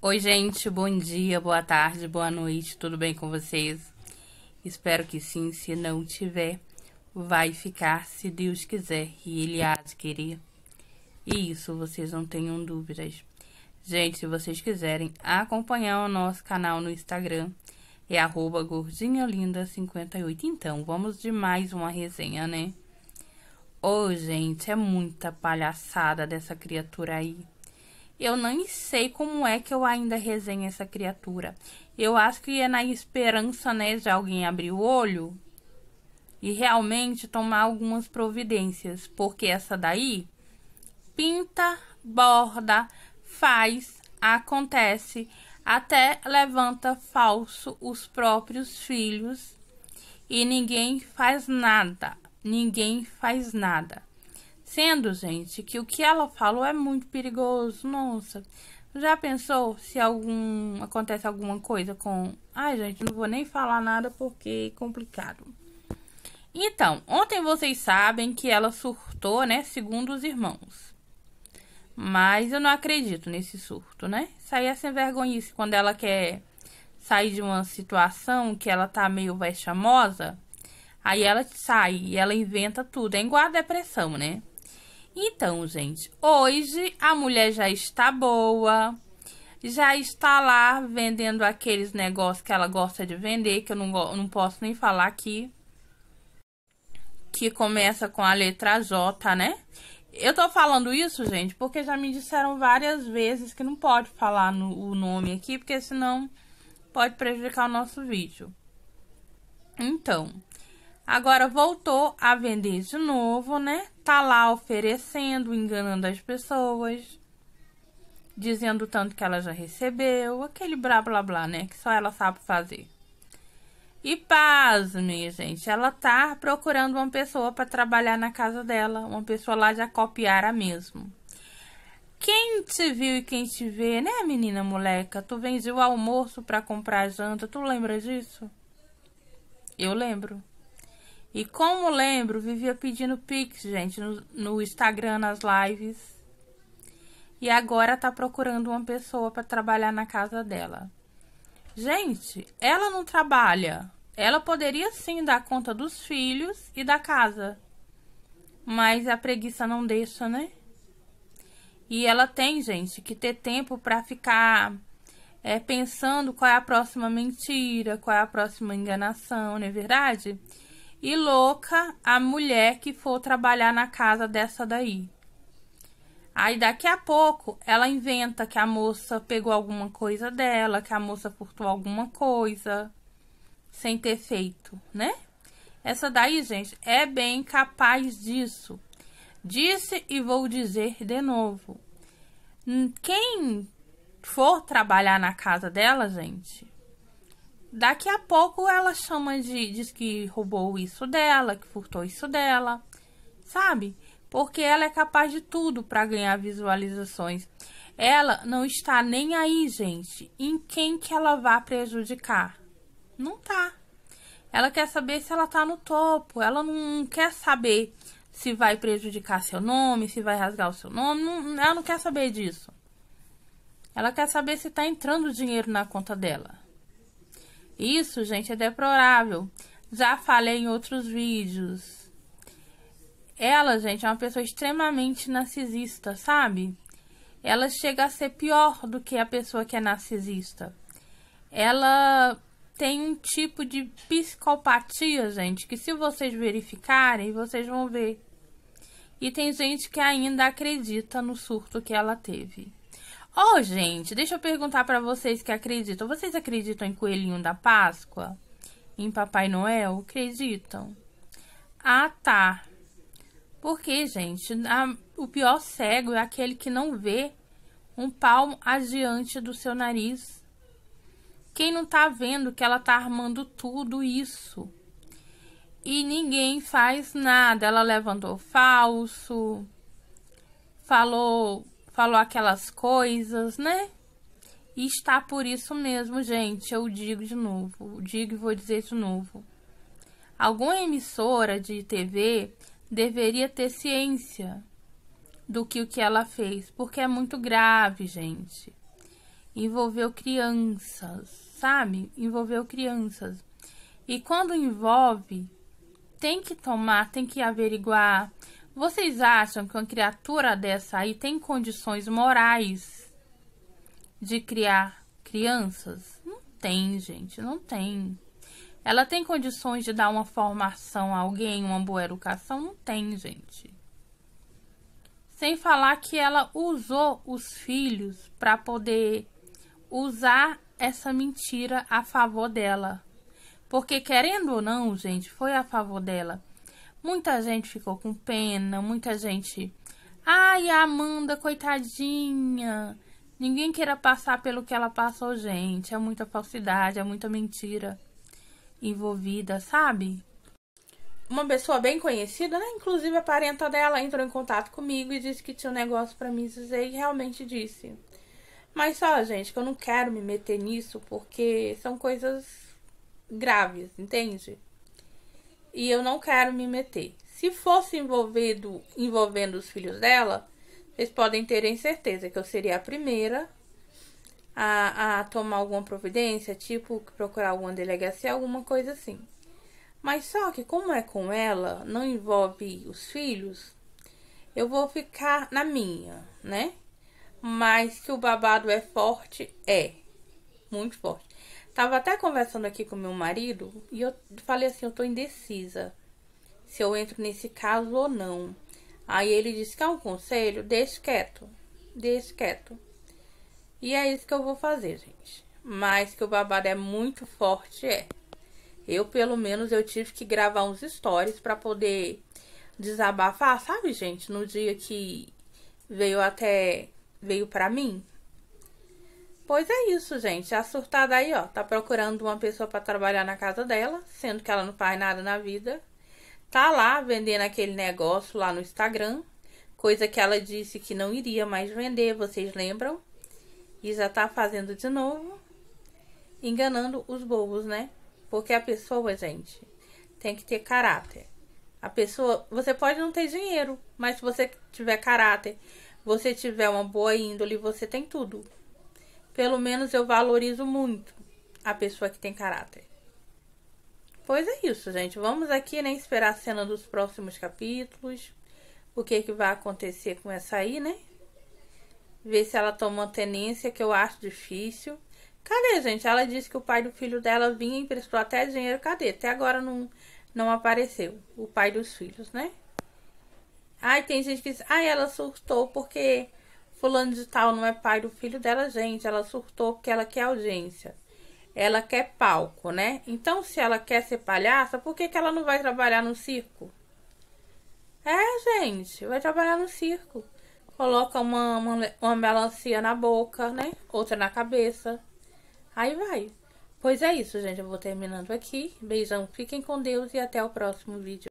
Oi, gente, bom dia, boa tarde, boa noite, tudo bem com vocês? Espero que sim, se não tiver, vai ficar se Deus quiser e Ele há de querer. E isso vocês não tenham dúvidas. Gente, se vocês quiserem acompanhar o nosso canal no Instagram, é gordinhalinda58. Então, vamos de mais uma resenha, né? Ô, oh, gente, é muita palhaçada dessa criatura aí. Eu não sei como é que eu ainda resenho essa criatura. Eu acho que é na esperança, né, de alguém abrir o olho e realmente tomar algumas providências, porque essa daí pinta, borda, faz, acontece, até levanta falso os próprios filhos e ninguém faz nada. Ninguém faz nada. Sendo, gente, que o que ela falou é muito perigoso. Nossa, já pensou se algum acontece alguma coisa com. Ai, gente, não vou nem falar nada porque é complicado. Então, ontem vocês sabem que ela surtou, né? Segundo os irmãos. Mas eu não acredito nesse surto, né? Isso aí é sem vergonhice quando ela quer sair de uma situação que ela tá meio vexamosa. Aí ela sai e ela inventa tudo. É igual a depressão, né? Então, gente, hoje a mulher já está boa, já está lá vendendo aqueles negócios que ela gosta de vender, que eu não, não posso nem falar aqui. Que começa com a letra J, né? Eu tô falando isso, gente, porque já me disseram várias vezes que não pode falar no, o nome aqui, porque senão pode prejudicar o nosso vídeo. Então, Agora voltou a vender de novo, né? Tá lá oferecendo, enganando as pessoas, dizendo tanto que ela já recebeu, aquele blá blá blá, né? Que só ela sabe fazer. E pasme, gente, ela tá procurando uma pessoa para trabalhar na casa dela, uma pessoa lá de acopiara mesmo. Quem te viu e quem te vê, né, menina moleca? Tu vendeu almoço para comprar janta, tu lembra disso? Eu lembro. E como lembro, vivia pedindo pix, gente, no, no Instagram, nas lives. E agora tá procurando uma pessoa para trabalhar na casa dela. Gente, ela não trabalha. Ela poderia sim dar conta dos filhos e da casa. Mas a preguiça não deixa, né? E ela tem, gente, que ter tempo para ficar é, pensando qual é a próxima mentira, qual é a próxima enganação, não é verdade? e louca a mulher que for trabalhar na casa dessa daí. Aí daqui a pouco ela inventa que a moça pegou alguma coisa dela, que a moça furtou alguma coisa sem ter feito, né? Essa daí, gente, é bem capaz disso. Disse e vou dizer de novo. Hum, quem for trabalhar na casa dela, gente, Daqui a pouco ela chama de. diz que roubou isso dela, que furtou isso dela, sabe? Porque ela é capaz de tudo para ganhar visualizações. Ela não está nem aí, gente, em quem que ela vai prejudicar. Não tá. Ela quer saber se ela tá no topo. Ela não quer saber se vai prejudicar seu nome, se vai rasgar o seu nome. Não, ela não quer saber disso. Ela quer saber se tá entrando dinheiro na conta dela. Isso, gente, é deplorável. Já falei em outros vídeos. Ela, gente, é uma pessoa extremamente narcisista, sabe? Ela chega a ser pior do que a pessoa que é narcisista. Ela tem um tipo de psicopatia, gente, que se vocês verificarem, vocês vão ver. E tem gente que ainda acredita no surto que ela teve. Oh, gente, deixa eu perguntar para vocês que acreditam. Vocês acreditam em coelhinho da Páscoa? Em Papai Noel? Acreditam? Ah, tá. Porque, gente, a, o pior cego é aquele que não vê um palmo adiante do seu nariz. Quem não tá vendo que ela tá armando tudo isso? E ninguém faz nada. Ela levantou falso, falou falou aquelas coisas, né? E está por isso mesmo, gente. Eu digo de novo, digo e vou dizer de novo. Alguma emissora de TV deveria ter ciência do que o que ela fez, porque é muito grave, gente. Envolveu crianças, sabe? Envolveu crianças. E quando envolve, tem que tomar, tem que averiguar, vocês acham que uma criatura dessa aí tem condições morais de criar crianças? Não tem, gente, não tem. Ela tem condições de dar uma formação a alguém, uma boa educação? Não tem, gente. Sem falar que ela usou os filhos para poder usar essa mentira a favor dela. Porque, querendo ou não, gente, foi a favor dela. Muita gente ficou com pena, muita gente. Ai, a Amanda, coitadinha. Ninguém queira passar pelo que ela passou, gente. É muita falsidade, é muita mentira envolvida, sabe? Uma pessoa bem conhecida, né? Inclusive a parenta dela entrou em contato comigo e disse que tinha um negócio para me dizer e realmente disse. Mas só, gente, que eu não quero me meter nisso porque são coisas graves, entende? e eu não quero me meter. Se fosse envolvido envolvendo os filhos dela, vocês podem ter certeza que eu seria a primeira a, a tomar alguma providência, tipo procurar alguma delegacia, alguma coisa assim. Mas só que como é com ela, não envolve os filhos, eu vou ficar na minha, né? Mas que o babado é forte, é. Muito forte. Tava até conversando aqui com meu marido e eu falei assim, eu tô indecisa se eu entro nesse caso ou não. Aí ele disse que é um conselho, deixe quieto, deixe quieto. E é isso que eu vou fazer, gente. Mas que o babado é muito forte, é. Eu, pelo menos, eu tive que gravar uns stories para poder desabafar, sabe, gente? No dia que veio até veio para mim, Pois é isso, gente. A surtada aí, ó, tá procurando uma pessoa para trabalhar na casa dela, sendo que ela não faz nada na vida. Tá lá vendendo aquele negócio lá no Instagram, coisa que ela disse que não iria mais vender, vocês lembram? E já tá fazendo de novo, enganando os bobos, né? Porque a pessoa, gente, tem que ter caráter. A pessoa, você pode não ter dinheiro, mas se você tiver caráter, você tiver uma boa índole, você tem tudo. Pelo menos eu valorizo muito a pessoa que tem caráter. Pois é isso, gente. Vamos aqui, né, esperar a cena dos próximos capítulos. O que é que vai acontecer com essa aí, né? Ver se ela toma tenência, que eu acho difícil. Cadê, gente? Ela disse que o pai do filho dela vinha e emprestou até dinheiro. Cadê? Até agora não, não apareceu o pai dos filhos, né? Ai, tem gente que diz, ai, ela surtou porque Fulano de tal não é pai do filho dela, gente. Ela surtou porque ela quer audiência. Ela quer palco, né? Então, se ela quer ser palhaça, por que, que ela não vai trabalhar no circo? É, gente, vai trabalhar no circo. Coloca uma, uma, uma melancia na boca, né? Outra na cabeça. Aí vai. Pois é isso, gente. Eu vou terminando aqui. Beijão, fiquem com Deus e até o próximo vídeo.